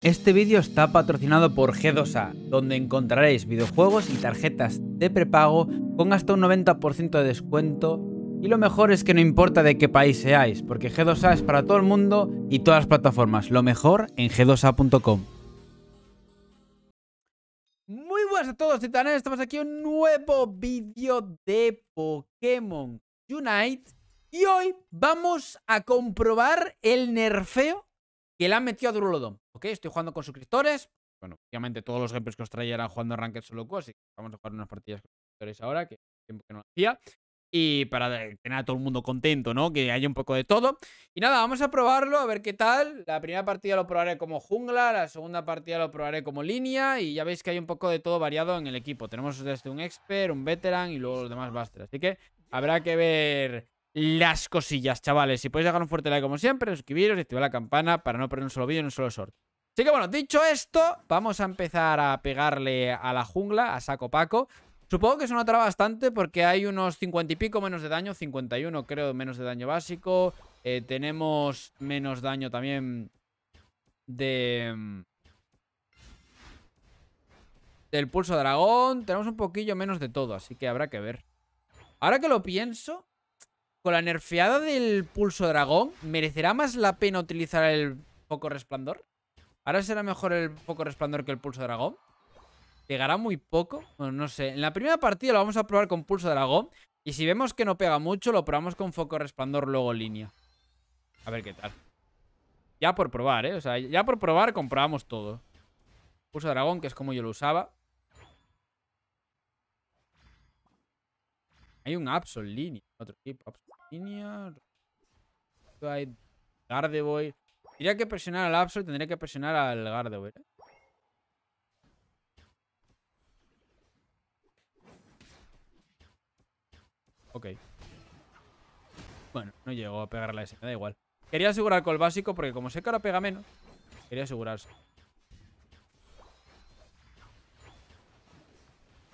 Este vídeo está patrocinado por G2A, donde encontraréis videojuegos y tarjetas de prepago con hasta un 90% de descuento. Y lo mejor es que no importa de qué país seáis, porque G2A es para todo el mundo y todas las plataformas. Lo mejor en g2a.com. Muy buenas a todos, titanes. Estamos aquí en un nuevo vídeo de Pokémon Unite. Y hoy vamos a comprobar el nerfeo que le han metido a estoy jugando con suscriptores. Bueno, obviamente todos los gameplays que os traía eran jugando Ranked solo así que vamos a jugar unas partidas con suscriptores ahora, que tiempo que no lo hacía. Y para tener a todo el mundo contento, ¿no? Que haya un poco de todo. Y nada, vamos a probarlo, a ver qué tal. La primera partida lo probaré como jungla, la segunda partida lo probaré como línea. Y ya veis que hay un poco de todo variado en el equipo. Tenemos desde un expert, un veteran y luego los demás busters. Así que habrá que ver las cosillas, chavales. Si podéis dejar un fuerte like como siempre, suscribiros y activar la campana para no perder un solo vídeo y un solo sorteo. Así que bueno, dicho esto, vamos a empezar a pegarle a la jungla, a saco paco. Supongo que se notará bastante porque hay unos 50 y pico menos de daño, 51 creo menos de daño básico. Eh, tenemos menos daño también de... Mm, del pulso dragón. Tenemos un poquillo menos de todo, así que habrá que ver. Ahora que lo pienso, con la nerfeada del pulso dragón, ¿merecerá más la pena utilizar el Poco resplandor? Ahora será mejor el foco resplandor que el pulso dragón. ¿Pegará muy poco? Bueno, no sé. En la primera partida lo vamos a probar con pulso dragón. Y si vemos que no pega mucho, lo probamos con foco resplandor luego línea. A ver qué tal. Ya por probar, ¿eh? O sea, ya por probar comprobamos todo. Pulso dragón, que es como yo lo usaba. Hay un Absol línea. Otro equipo. Absol línea. Tarde voy. Tendría que presionar al Absol, tendría que presionar al Gardevoir. ¿eh? Ok. Bueno, no llegó a pegar la S, me da igual. Quería asegurar con el básico porque como sé que ahora pega menos, quería asegurarse.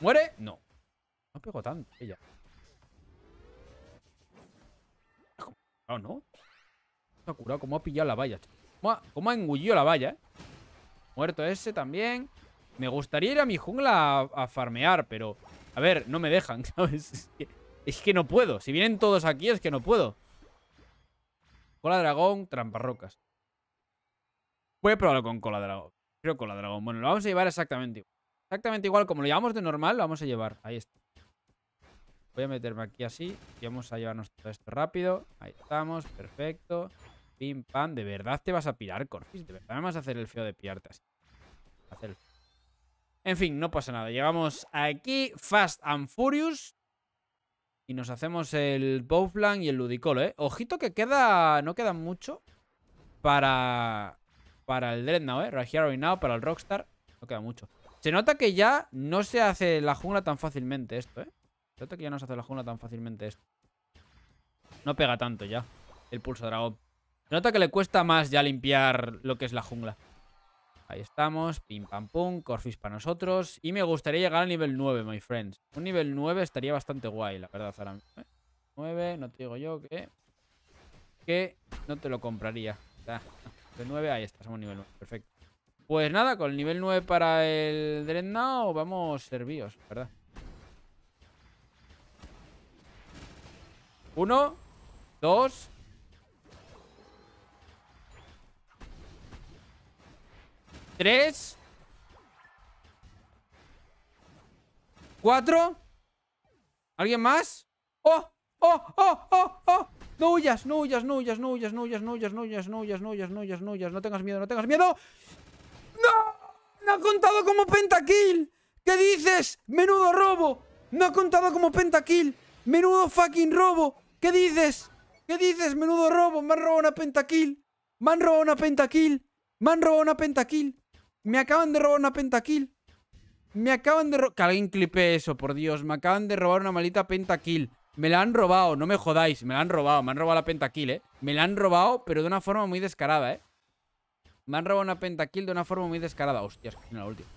¿Muere? No. No pego tanto ella. No, ah, no. Está curado, ¿Cómo ha pillado la valla, como cómo ha engullido la valla, ¿eh? Muerto ese también. Me gustaría ir a mi jungla a, farmear, pero... A ver, no me dejan, ¿sabes? Es que, no puedo. Si vienen todos aquí es que no puedo. Cola dragón, rocas Voy a probarlo con cola dragón. Creo cola dragón. Bueno, lo vamos a llevar exactamente Exactamente igual como lo llevamos de normal, lo vamos a llevar. Ahí está. Voy a meterme aquí así y vamos a llevarnos todo esto rápido. Ahí estamos, perfecto. Pim, pam. ¿De verdad te vas a pirar, Corfis? ¿De verdad a hacer el feo de piarte así? En fin, no pasa nada. Llegamos aquí, Fast and Furious. Y nos hacemos el Bowflang y el Ludicolo, ¿eh? Ojito que queda... No queda mucho para... Para el Dreadnought, ¿eh? Right here, right now, para el Rockstar. No queda mucho. Se nota que ya no se hace la jungla tan fácilmente esto, ¿eh? Se nota que ya no se hace la jungla tan fácilmente esto. No pega tanto ya el pulso dragón nota que le cuesta más ya limpiar lo que es la jungla. Ahí estamos, pim pam pum, Corfis para nosotros. Y me gustaría llegar al nivel 9, my friends. Un nivel 9 estaría bastante guay, la verdad, ahora 9, ¿eh? no te digo yo que... Que no te lo compraría. de 9, ahí está, somos nivel 9, perfecto. Pues nada, con el nivel 9 para el Dreadnought vamos servidos, ¿verdad? Uno, dos, Tres. Cuatro. ¿Alguien más? ¡Oh! ¡Oh! ¡Oh! ¡Oh! ¡Oh! No huyas, no huyas, no huyas, no huyas, no no tengas miedo, no tengas miedo. ¡No! ¡No ha contado como pentakill! ¿Qué dices? ¡Menudo robo! ¡No ha contado como pentakill! ¡Menudo fucking robo! ¿Qué dices? ¿Qué dices? ¡Menudo robo! ¡Me han robado una pentakill! ¡Me han robado una pentakill! ¡Me han robado una pentakill! Me acaban de robar una pentakill. Me acaban de robar... Que alguien clipe eso, por Dios. Me acaban de robar una malita pentakill. Me la han robado, no me jodáis. Me la han robado, me han robado la pentakill, ¿eh? Me la han robado, pero de una forma muy descarada, ¿eh? Me han robado una pentakill de una forma muy descarada. Hostias, en la última.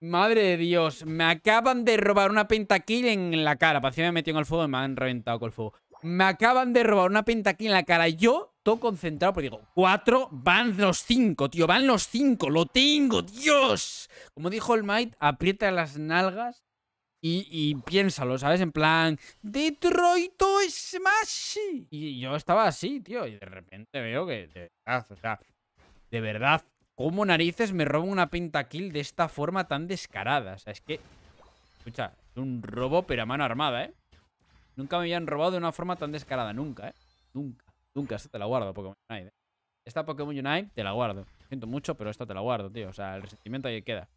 Madre de Dios, me acaban de robar una pentakill en la cara. Parecía que me metido en el fuego y me han reventado con el fuego. Me acaban de robar una penta aquí en la cara. Yo todo concentrado, porque digo, cuatro, van los cinco, tío, van los cinco, lo tengo, Dios. Como dijo el Might, aprieta las nalgas y, piénsalo, ¿sabes? En plan, Detroit Smash. Y yo estaba así, tío, y de repente veo que, de verdad, o sea, de verdad, ¿cómo narices me roban una pentakill de esta forma tan descarada? O sea, es que, escucha, es un robo pero a mano armada, ¿eh? Nunca me habían robado de una forma tan descarada. Nunca, ¿eh? Nunca. Nunca. Esta te la guardo, Pokémon Unite. ¿eh? Esta Pokémon Unite te la guardo. Siento mucho, pero esta te la guardo, tío. O sea, el resentimiento ahí queda.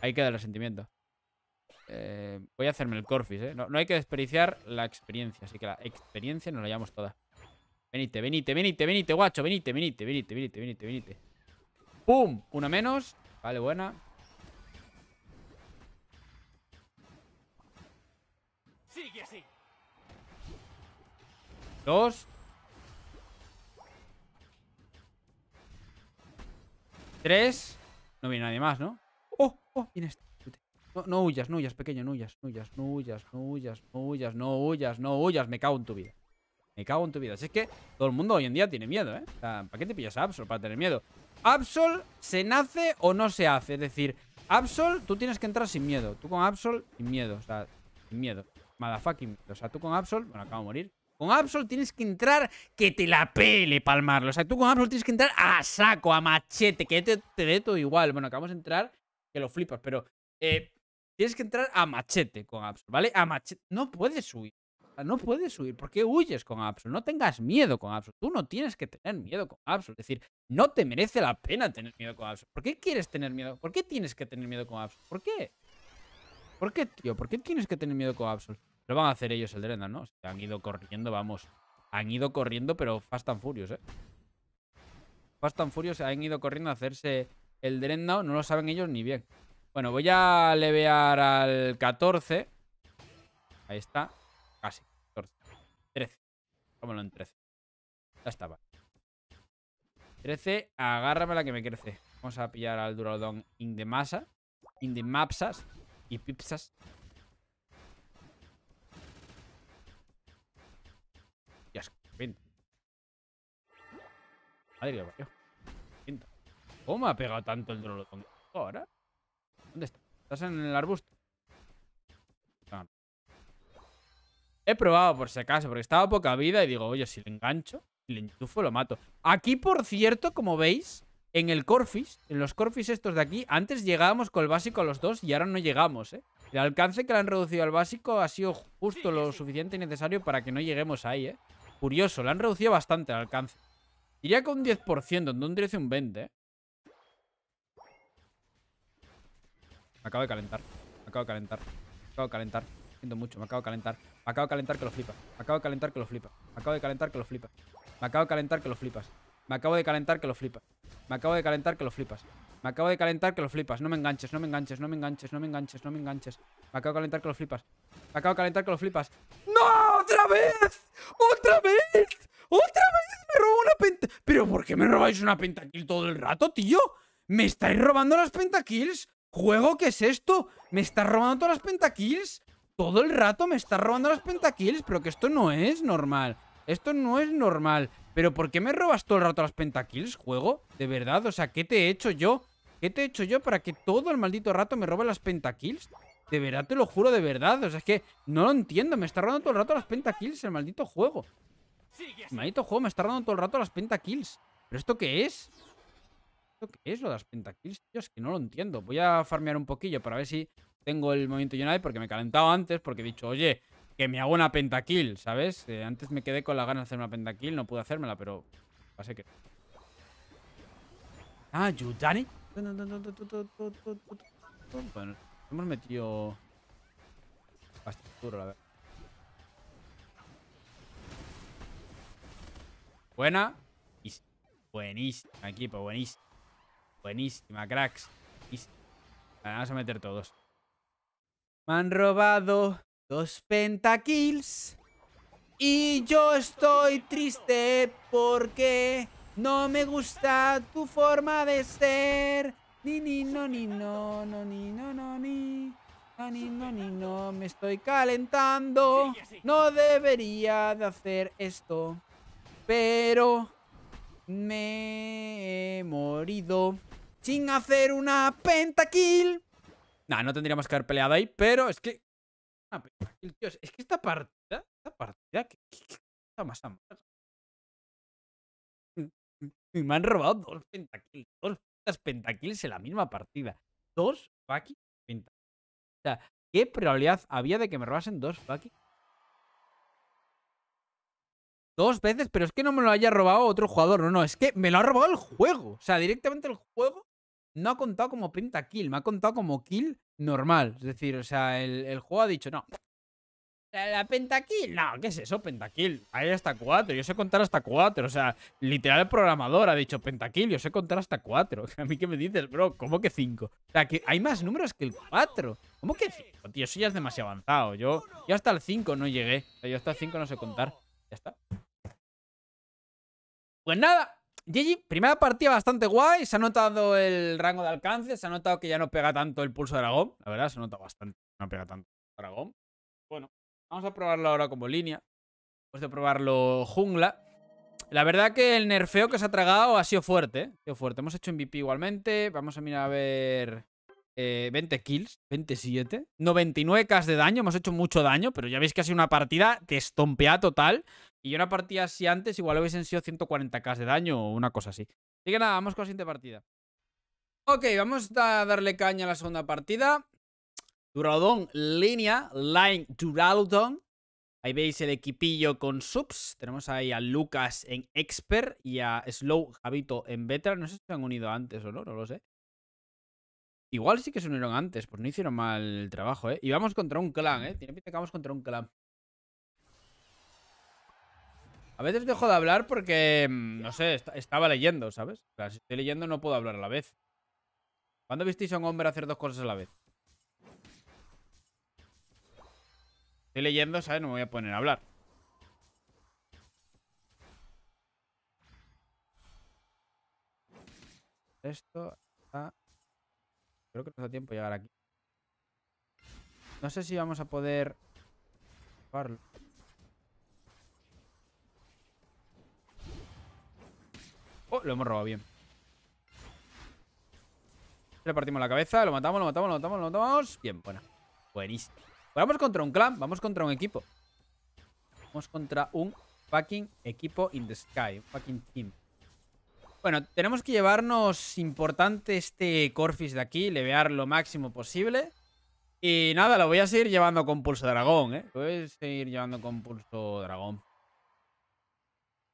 Ahí queda el resentimiento. Eh, voy a hacerme el Corfis, ¿eh? No, hay que desperdiciar la experiencia. Así que la experiencia nos la llevamos toda. Venite, venite, venite, venite, guacho. Venite, venite, venite, venite, venite, venite. ¡Pum! Una menos. Vale, buena. Dos. Tres. No viene nadie más, ¿no? ¡Oh! ¡Oh! Viene este No, huyas, no huyas, pequeño, no huyas, no huyas, no huyas, no huyas, no huyas, no huyas, me cago en tu vida. Me cago en tu vida. Así es que todo el mundo hoy en día tiene miedo, ¿eh? O sea, ¿para qué te pillas a Absol para tener miedo? Absol se nace o no se hace. Es decir, Absol tú tienes que entrar sin miedo. Tú con Absol sin miedo, o sea, sin miedo. Motherfucking O sea, tú con Absol, bueno, acabo de morir. Con Absol tienes que entrar que te la pele, palmarlo. O sea, tú con Absol tienes que entrar a saco, a machete, que te, te dé todo igual. Bueno, acabamos de entrar, que lo flipas, pero eh, tienes que entrar a machete con Absol, ¿vale? A machete. No puedes huir. no puedes huir. ¿Por qué huyes con Absol? No tengas miedo con Absol. Tú no tienes que tener miedo con Absol. Es decir, no te merece la pena tener miedo con Absol. ¿Por qué quieres tener miedo? ¿Por qué tienes que tener miedo con Absol? ¿Por qué? ¿Por qué, tío? ¿Por qué tienes que tener miedo con Absol? Lo van a hacer ellos el drena ¿no? han ido corriendo, vamos. Han ido corriendo, pero Fast and Furious, ¿eh? Fast and Furious han ido corriendo a hacerse el Dreadnought. No lo saben ellos ni bien. Bueno, voy a levear al 14. Ahí está. Casi. 14. 13. Vámonos en 13. Ya estaba. 13. Agárrame la que me crece. Vamos a pillar al Duraldon in the masa. In the mapsas. Y pipsas. Madre que parió. ¿Cómo ha pegado tanto el drolotón? ¿Ahora? ¿Dónde está? ¿Estás en el arbusto? He probado por si acaso, porque estaba poca vida y digo, oye, si le engancho, si le enchufo, lo mato. Aquí, por cierto, como veis, en el Corfis, en los Corfis estos de aquí, antes llegábamos con el básico a los dos y ahora no llegamos, ¿eh? El alcance que le han reducido al básico ha sido justo lo suficiente y necesario para que no lleguemos ahí, ¿eh? Curioso, le han reducido bastante el alcance. Iría con un 10%, en donde hace un 20, Me acabo de calentar. Me acabo de calentar. Me acabo de calentar. Siento mucho, me acabo de calentar. Me acabo de calentar que lo flipas Me acabo de calentar que lo flipas Me acabo de calentar que lo flipas Me acabo de calentar que lo flipas. Me acabo de calentar que lo flipas. Me acabo de calentar que lo flipas. Me acabo de calentar que lo flipas. No me enganches, no me enganches, no me enganches, no me enganches, no me enganches. Me acabo de calentar que lo flipas. Me acabo de calentar que lo flipas. ¡No! ¡Otra vez! ¡Otra vez! ¡Otra vez me robó una penta! ¿Pero por qué me robáis una pentakill todo el rato, tío? ¿Me estáis robando las pentakills? ¿Juego qué es esto? ¿Me estás robando todas las pentakills? Todo el rato me estás robando las pentakills Pero que esto no es normal Esto no es normal Pero ¿por qué me robas todo el rato las pentakills, juego? De verdad, o sea, ¿qué te he hecho yo? ¿Qué te he hecho yo para que todo el maldito rato me robe las pentakills? De verdad, te lo juro, de verdad. O sea, es que no lo entiendo. Me está robando todo el rato las pentakills el maldito juego. Maldito juego, me está dando todo el rato las pentakills. ¿Pero esto qué es? ¿Esto qué es lo de las pentakills, Es que no lo entiendo. Voy a farmear un poquillo para ver si tengo el movimiento nadie, porque me he calentado antes, porque he dicho, oye, que me hago una pentakill, ¿sabes? Eh, antes me quedé con la gana de hacer una pentakill, no pude hacérmela, pero pasé que... Ah, Yudani. Bueno, hemos metido... Bastante duro, la verdad. Buena. Buenísima, equipo. Buenísima. Buenísima, cracks. vamos a meter todos. Me han robado dos pentakills. Y yo estoy triste porque no me gusta tu forma de ser. Ni ni no ni no no ni no no ni. No ni no ni no. Me estoy calentando. No debería de hacer esto. Pero me he morido sin hacer una pentakill. Nah, no tendríamos que haber peleado ahí, pero es que... Una pentakill, tío. Es que esta partida... Esta partida... Que, está más Y mm, mm, me han robado dos pentakills. Dos pentakills en la misma partida. Dos fucking pentakills. O sea, ¿qué probabilidad había de que me robasen dos fucking dos veces, pero es que no me lo haya robado otro jugador. No, no, es que me lo ha robado el juego. O sea, directamente el juego no ha contado como pentakill, me ha contado como kill normal. Es decir, o sea, el, juego ha dicho, no. La, la, pentakill, no, ¿qué es eso? Pentakill. Hay hasta cuatro, yo sé contar hasta cuatro. O sea, literal el programador ha dicho pentakill, yo sé contar hasta cuatro. A mí qué me dices, bro, ¿cómo que cinco? O sea, que hay más números que el cuatro. ¿Cómo que cinco? Tío, eso ya es demasiado avanzado. Yo, yo hasta el cinco no llegué. yo hasta el cinco no sé contar. Ya está. Pues nada, GG, primera partida bastante guay. Se ha notado el rango de alcance, se ha notado que ya no pega tanto el pulso de dragón. La verdad, se nota bastante. No pega tanto el dragón. Bueno, vamos a probarlo ahora como línea. Después de probarlo jungla. La verdad que el nerfeo que se ha tragado ha sido fuerte. ¿eh? fuerte. Hemos hecho MVP igualmente. Vamos a mirar a ver... 20 eh, kills, 27, 99k de daño, hemos hecho mucho daño, pero ya veis que ha sido una partida de estompea total. Y una partida así antes igual hubiesen sido 140k de daño o una cosa así. Así que nada, vamos con la siguiente partida. Ok, vamos a darle caña a la segunda partida. Duraludon línea, line Duraludon. Ahí veis el equipillo con subs. Tenemos ahí a Lucas en Expert y a Slow Habito en Veteran. No sé si se han unido antes o no, no lo sé. Igual sí que se unieron antes, pues no hicieron mal el trabajo, ¿eh? Y vamos contra un clan, ¿eh? Tiene pinta que vamos contra un clan. A veces dejo de hablar porque, mm, no sé, estaba leyendo, ¿sabes? O sea, si estoy leyendo no puedo hablar a la vez. ¿Cuándo visteis a un hombre hacer dos cosas a la vez? Estoy leyendo, ¿sabes? No me voy a poner a hablar. Esto está... Creo que nos da tiempo llegar aquí. No sé si vamos a poder... Oh, lo hemos robado bien. Le partimos la cabeza, lo matamos, lo matamos, lo matamos, lo matamos. Bien, buena. Buenísimo. vamos contra un clan, vamos contra un equipo. Vamos contra un fucking equipo in the sky, un fucking team. Bueno, tenemos que llevarnos importante este Corfis de aquí, levear lo máximo posible. Y nada, lo voy a seguir llevando con pulso dragón, ¿eh? Lo voy a seguir llevando con pulso dragón.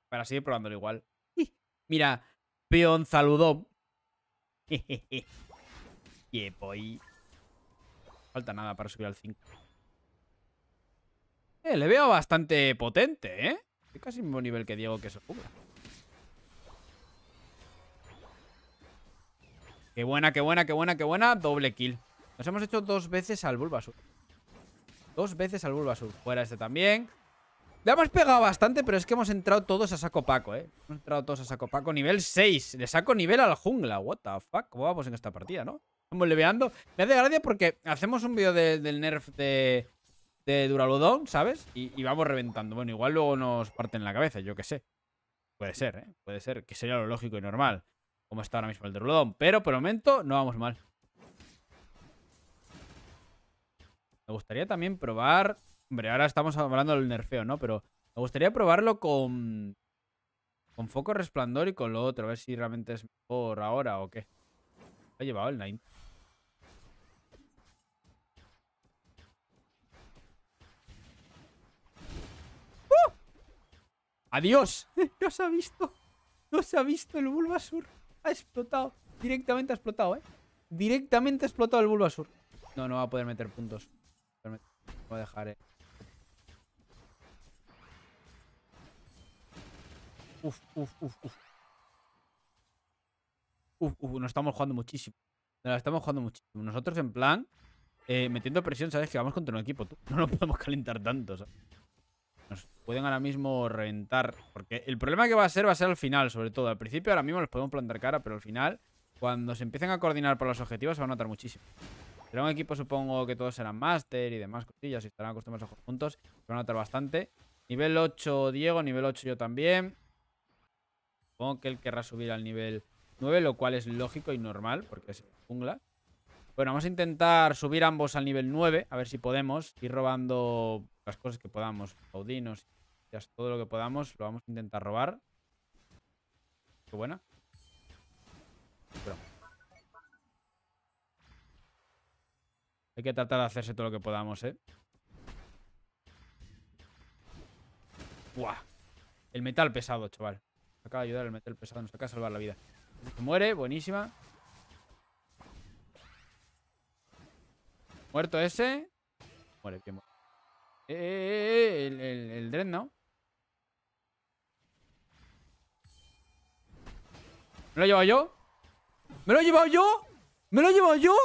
Para seguir probándolo igual. Mira, peón saludó. Falta nada para subir al 5. Eh, le veo bastante potente, ¿eh? casi mismo nivel que Diego que se ocupa Qué buena, qué buena, qué buena, qué buena. Doble kill. Nos hemos hecho dos veces al Bulbasur. Dos veces al Bulbasur. Fuera este también. Le hemos pegado bastante, pero es que hemos entrado todos a saco Paco, ¿eh? Hemos entrado todos a saco Paco. Nivel 6. Le saco nivel al jungla. What the fuck? ¿Cómo vamos en esta partida, no? Estamos leveando. Me hace gracia porque hacemos un vídeo del nerf de, de Duraludon, ¿sabes? Y, vamos reventando. Bueno, igual luego nos parten la cabeza, yo qué sé. Puede ser, ¿eh? Puede ser, que sería lo lógico y normal. Como está ahora mismo el Duraludón. Pero por el momento no vamos mal. Me gustaría también probar Hombre, ahora estamos hablando del nerfeo, ¿no? Pero me gustaría probarlo con... Con foco resplandor y con lo otro. A ver si realmente es mejor ahora o qué. Ha llevado el nine? ¡Uh! ¡Adiós! No se ha visto. No se ha visto el Bulbasur. Ha explotado. Directamente ha explotado, ¿eh? Directamente ha explotado el Bulbasur. No, no va a poder meter puntos. Voy a dejar, eh. Uf, uf, uf, uf. Uf, uf, nos estamos jugando muchísimo. estamos jugando muchísimo. Nosotros, en plan, eh, metiendo presión, ¿sabes? Que vamos contra un equipo. No nos podemos calentar tanto, Nos pueden ahora mismo rentar Porque el problema que va a ser, va a ser al final, sobre todo. Al principio, ahora mismo les podemos plantar cara, pero al final, cuando se empiecen a coordinar por los objetivos, se van a notar muchísimo. Será un equipo, supongo, que todos serán master y demás cosillas. Y estarán acostumbrados a juntos. Se van a notar bastante. Nivel 8, Diego. Nivel 8, yo también. Supongo que él querrá subir al nivel 9, lo cual es lógico y normal, porque es jungla. Bueno, vamos a intentar subir ambos al nivel 9, a ver si podemos ir robando las cosas que podamos. Paudinos, todo lo que podamos, lo vamos a intentar robar. Qué buena. Hay que tratar de hacerse todo lo que podamos, ¿eh? ¡Buah! El metal pesado, chaval. Acaba de ayudar al meter el pesado, nos acaba de salvar la vida. muere, buenísima. Muerto ese. Muere, bien muerto. Eh eh, eh, eh, eh, el, el, ¿no? ¿Me lo he llevado yo? ¿Me lo he llevado yo? ¿Me lo he llevado yo?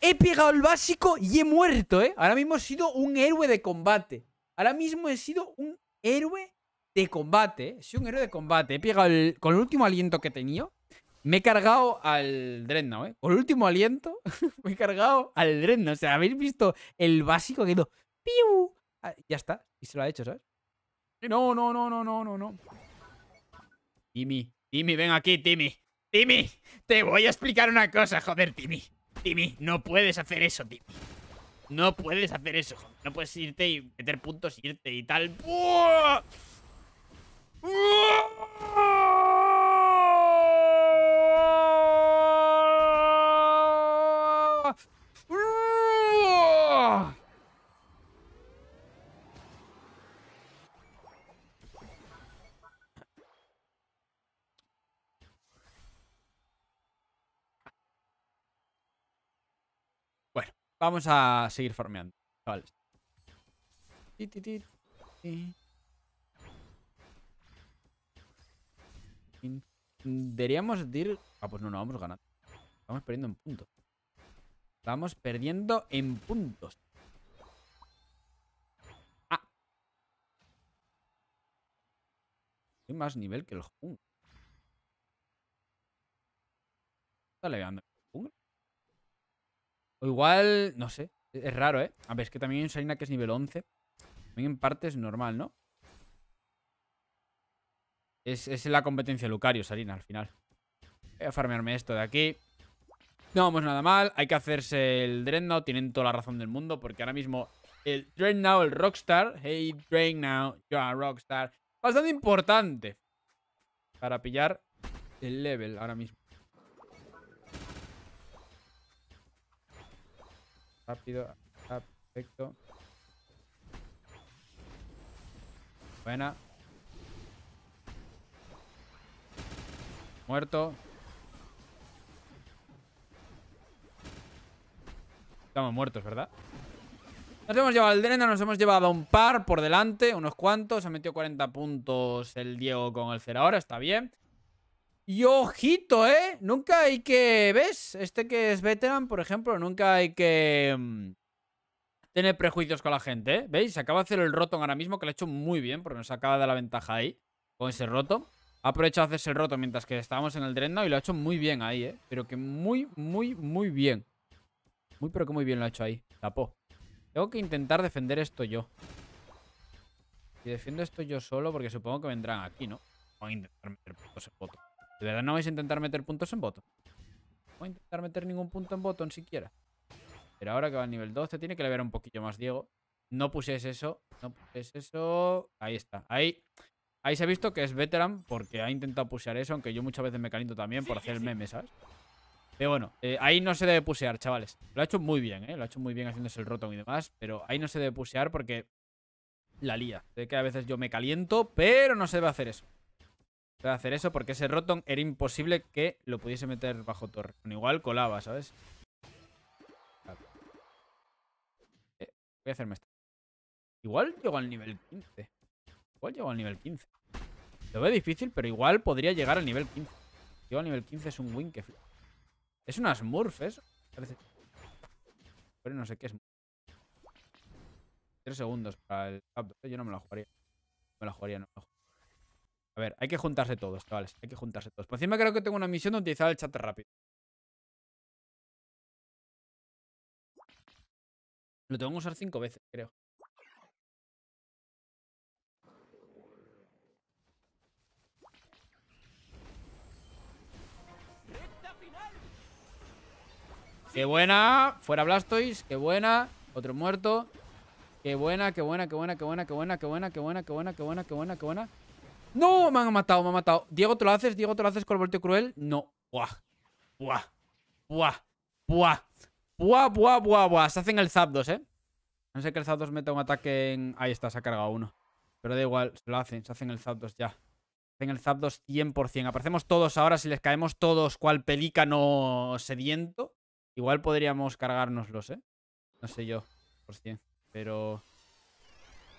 He pegado el básico y he muerto, ¿eh? Ahora mismo he sido un héroe de combate. Ahora mismo he sido un héroe de combate, soy un héroe de combate, he pegado con el último aliento que tenía, me he cargado al drenno ¿eh? Con el último aliento, me he cargado al Dreadnought. O sea, habéis visto el básico que ido, ¡Piu! Ah, ya está, y se lo ha hecho, ¿sabes? No, no, no, no, no, no, no. Timmy, Timmy, ven aquí, Timmy. Timmy, te voy a explicar una cosa, joder, Timmy. Timmy, no puedes hacer eso, Timmy. No puedes hacer eso, No puedes irte y meter puntos, irte y tal. ¡Buah! Bueno, vamos a seguir farmeando, chavales. Deberíamos decir... Ah, pues no, no, vamos a ganar. Estamos perdiendo en puntos. Estamos perdiendo en puntos. Ah. más nivel que el Jung. Está O igual, no sé. Es raro, ¿eh? A ver, es que también hay un Salina que es nivel 11. También en parte es normal, ¿no? Es, es la competencia Lucario, Salina, al final. Voy a farmearme esto de aquí. No vamos nada mal. Hay que hacerse el Dreadnought. Tienen toda la razón del mundo. Porque ahora mismo el Dreadnought, el Rockstar. Hey, Dreadnought, Yo a Rockstar. Bastante importante. Para pillar el level ahora mismo. Rápido. Perfecto. Buena. Muerto. Estamos muertos, ¿verdad? Nos hemos llevado al Drena, nos hemos llevado a un par por delante, unos cuantos. Ha metido 40 puntos el Diego con el Cera ahora, está bien. Y ojito, ¿eh? Nunca hay que... ¿Ves? Este que es veteran, por ejemplo, nunca hay que... Mm, tener prejuicios con la gente, ¿eh? ¿Veis? Se acaba de hacer el roto ahora mismo, que lo ha hecho muy bien, porque nos acaba de la ventaja ahí, con ese roto. Ha aprovechado a hacerse el roto mientras que estábamos en el Dreadnought y lo ha hecho muy bien ahí, ¿eh? Pero que muy, muy, muy bien. Muy, pero que muy bien lo ha hecho ahí. Tapó. Tengo que intentar defender esto yo. Y defiendo esto yo solo, porque supongo que vendrán aquí, ¿no? Voy a intentar meter puntos en botón. ¿De verdad no vais a intentar meter puntos en botón. No voy a intentar meter ningún punto en botón siquiera. Pero ahora que va al nivel 12, tiene que ver un poquillo más Diego. No puses eso. No puses eso. Ahí está. Ahí. Ahí se ha visto que es veteran porque ha intentado pusear eso, aunque yo muchas veces me caliento también por hacer memes, ¿sabes? Pero bueno, eh, ahí no se debe pusear, chavales. Lo ha hecho muy bien, ¿eh? Lo ha hecho muy bien haciéndose el rotón y demás, pero ahí no se debe pusear porque la lía. Sé que a veces yo me caliento, pero no se debe hacer eso. Se debe hacer eso porque ese rotón era imposible que lo pudiese meter bajo torre. igual colaba, ¿sabes? Eh, voy a hacerme esto. Igual llego al nivel 15. Igual llego al nivel 15. Lo veo difícil, pero igual podría llegar al nivel 15. Llego al nivel 15 es un win que... Es una smurf eso. Pero no sé qué es. Tres segundos para el... Yo no me la jugaría. Me la jugaría, no A ver, hay que juntarse todos, chavales. Hay que juntarse todos. Por encima creo que tengo una misión de utilizar el chat rápido. Lo tengo que usar cinco veces, creo. Qué buena. Fuera Blastoise. Qué buena. Otro muerto. Qué buena, qué buena, qué buena, qué buena, qué buena, qué buena, qué buena, qué buena, qué buena, qué buena, qué buena. ¡No! Me han matado, me han matado. Diego, ¿te lo haces? Diego, ¿te lo haces con el volteo cruel? No. Buah. Buah. Buah. Buah. Buah, buah, buah, Se hacen el Zapdos, ¿eh? No sé que el Zapdos meta un ataque en... Ahí está, se ha cargado uno. Pero da igual, se lo hacen, se hacen el Zapdos ya. Se hacen el Zapdos 100%. Aparecemos todos ahora, si les caemos todos cual pelícano sediento. Igual podríamos cargárnoslos, ¿eh? No sé yo, por cien. Pero...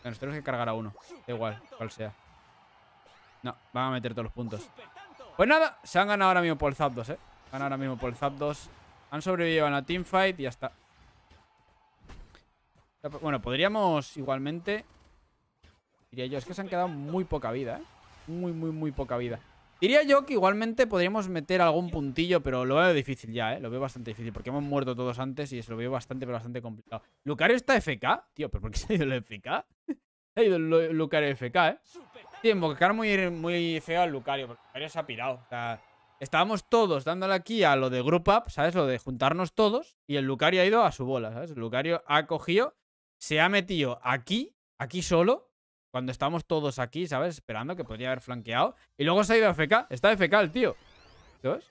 Nos tenemos que cargar a uno. Da igual, cual sea. No, van a meter todos los puntos. Pues nada, se han ganado ahora mismo por el 2, ¿eh? ganan ahora mismo por el Zapdos. Han sobrevivido a la teamfight y ya está. Bueno, podríamos igualmente... Diría yo, es que se han quedado muy poca vida, ¿eh? Muy, muy, muy poca vida. Diría yo que igualmente podríamos meter algún puntillo, pero lo veo difícil ya, ¿eh? Lo veo bastante difícil, porque hemos muerto todos antes y eso lo veo bastante, pero bastante complicado. ¿Lucario está FK? Tío, ¿pero por qué se ha ido el FK? se ha ido el Lucario FK, ¿eh? Tío, invocar muy, muy feo al Lucario, porque Lucario se ha pirado. estábamos todos dándole aquí a lo de group up, ¿sabes? Lo de juntarnos todos, y el Lucario ha ido a su bola, ¿sabes? Lucario ha cogido, se ha metido aquí, aquí solo, cuando estábamos todos aquí, ¿sabes? Esperando que podría haber flanqueado. Y luego se ha ido a FK. Está FK el tío. ¿Sabes?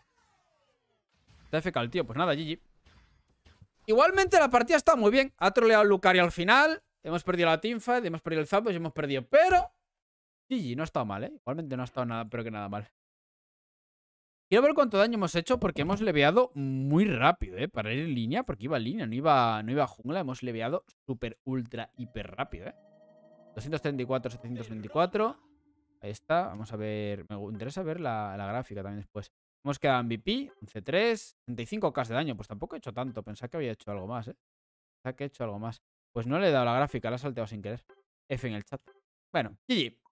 Está FK el tío. Pues nada, GG. Igualmente la partida está muy bien. Ha troleado Lucario al final. Hemos perdido la teamfight, hemos perdido el Zapdos y hemos perdido. Pero... GG, no ha estado mal, ¿eh? Igualmente no ha estado nada, pero que nada mal. Quiero ver cuánto daño hemos hecho porque hemos leveado muy rápido, ¿eh? Para ir en línea, porque iba en línea, no iba, no iba jungla. Hemos leveado súper, ultra, hiper rápido, ¿eh? 234, 724. Ahí está. Vamos a ver. Me interesa ver la, gráfica también después. Hemos quedado en VP, 11-3, 35k de daño. Pues tampoco he hecho tanto. Pensaba que había hecho algo más, ¿eh? Pensaba que he hecho algo más. Pues no le he dado la gráfica, la he salteado sin querer. F en el chat. Bueno, GG.